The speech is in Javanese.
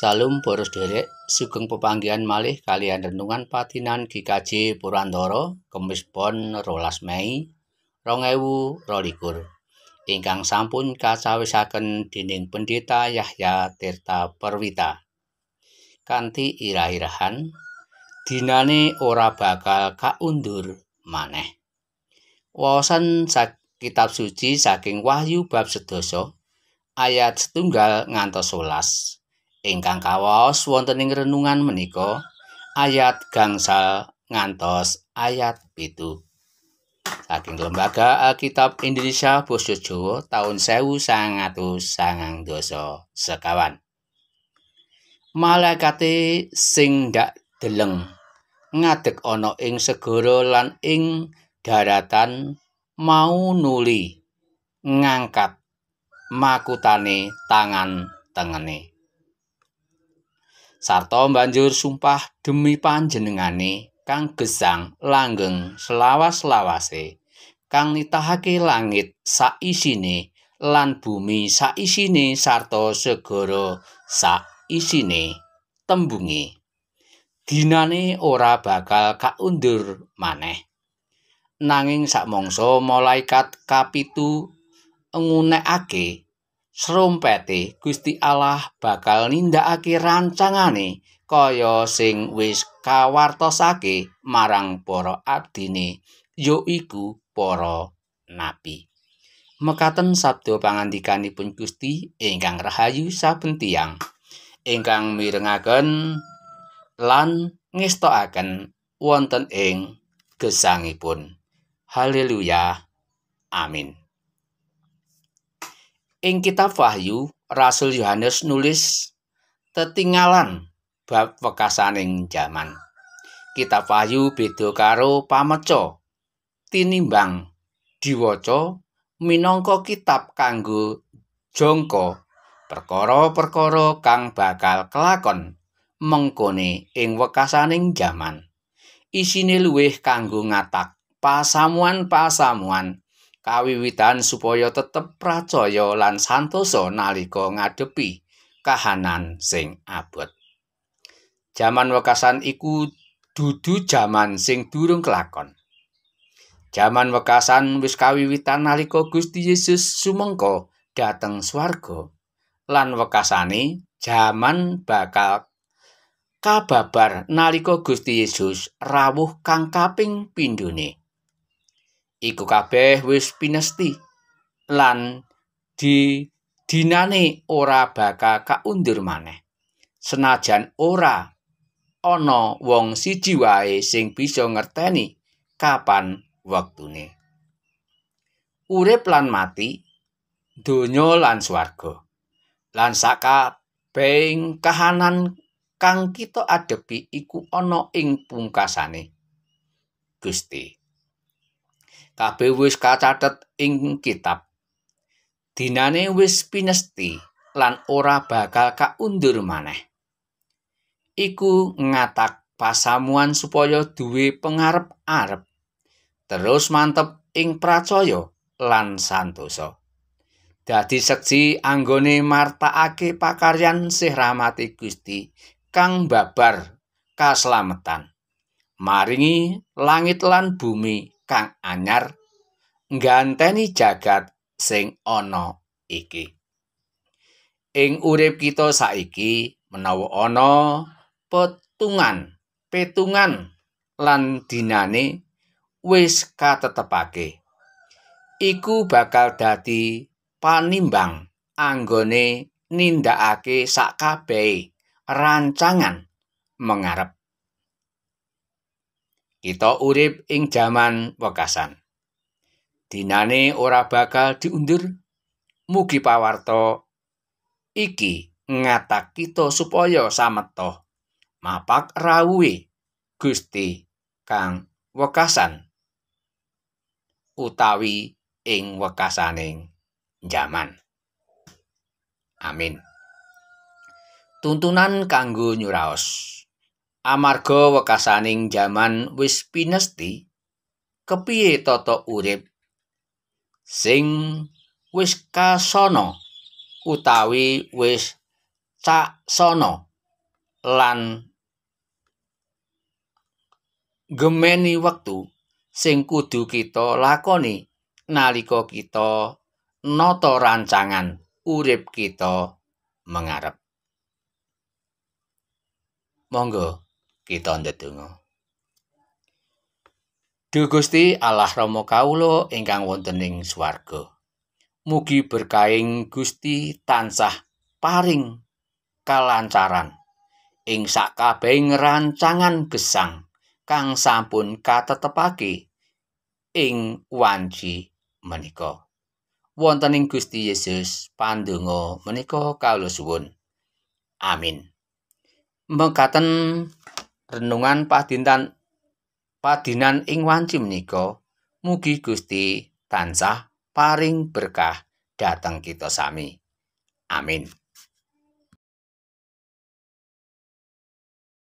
Salum boros derek, sugeng pepanggian malih kalian renungan patinan GKJ Purandoro, Kemis Pon Rolas Mei, Rongewu Rolikur. Ingkang sampun kacawisaken dinding pendeta Yahya Tirta Perwita. Kanti irah-irahan, dinane ora bakal kaundur maneh. Wosan kitab suci saking wahyu bab sedoso, ayat setunggal ngantos solas. ingkang kawaos wonten ing renungan menika ayat gangsal ngantos ayat pitu saking lembaga Alkitab Indonesia Boso Jawa tahun sewu sangang dosa sekawan malaikati sing ndak deleng ngadeg ana ing segara lan ing daratan mau nuli ngangkat makutane tangan tengene Sarto banjur sumpah demi panjenengane kang gesang langgeng selawas-lawase kang nitahake langit sak isine lan bumi sak isine sarta segara sak isine tembungi dinane ora bakal kaundur maneh nanging sak mangsa malaikat kapitu ngunekake srumpete Gusti Allah bakal nindakake rancangane kaya sing wis kawartosake marang para abdine ya iku para nabi mekaten sabdo pangantikanipun Gusti ingkang Rahayu saben tiang ingkang mirengaken lan ngestokaken wonten ing gesangipun Haleluya amin Ing kitab Wahyu, Rasul Yohanes nulis Tetingalan bab wekasaning jaman. Kitab Wahyu beda karo pameca tinimbang diwaca minangka kitab kanggo jangka perkara-perkara kang bakal kelakon mengkone ing wekasaning jaman. Isine luwih kanggo ngatak pasamuan-pasamuan kawiwitan supaya tetep percaya lan santosa nalika ngadepi kahanan sing abot. Jaman wekasan iku dudu jaman sing durung kelakon. Jaman wekasan wis kawiwitan nalika Gusti Yesus sumengko dhateng swarga lan wekasane jaman bakal kababar nalika Gusti Yesus rawuh kang kaping pindhone. iku kabeh wis pinesti lan di dinane ora bakal kaundur maneh senajan ora ana wong siji wae sing bisa ngerteni kapan waktune. urip lan mati donya lan swarga lan saka peng kahanan kang kita adepi iku ana ing pungkasane Gusti kabeh wis kacathet ing kitab. Dinane wis pinesti lan ora bakal kaundur maneh. Iku ngatak pasamuan supaya duwe pengarep arep terus mantep ing pracaya lan santosa. Dadi seksi anggone martakake pakaryan sih rahmati Gusti kang babar kaslametan. Maringi langit lan bumi kang anyar ngganteni jagat sing ana iki. Ing urip kita saiki menawa ana petungan, petungan lan dinane wis katetepake. Iku bakal dadi panimbang anggone nindakake sak kabeh rancangan mengarep kita urip ing jaman wekasan. Dinane ora bakal diundur mugi pawarto iki ngatak kita supaya sameto mapak rawuhe Gusti kang wekasan utawi ing wekasaning jaman. Amin. Tuntunan kanggo nyuraos. Amarga wekasaning jaman wis pinesti, kepiye tata urip sing wis kasana utawi wis caksana lan gemeni wektu sing kudu kita lakoni nalika kita nata rancangan urip kita mengarep monggo kita ndedonga Duh Gusti Allah Rama kawula ingkang wonten ing swarga mugi berkahing Gusti tansah paring kalancaran ing sakabehing rancangan gesang kang sampun katetepake ing wanci menika wonten ing Gusti Yesus pandonga menika kawula suwun amin mekaten renungan padintan padinan ing wanci menika mugi Gusti tansah paring berkah datang kita sami amin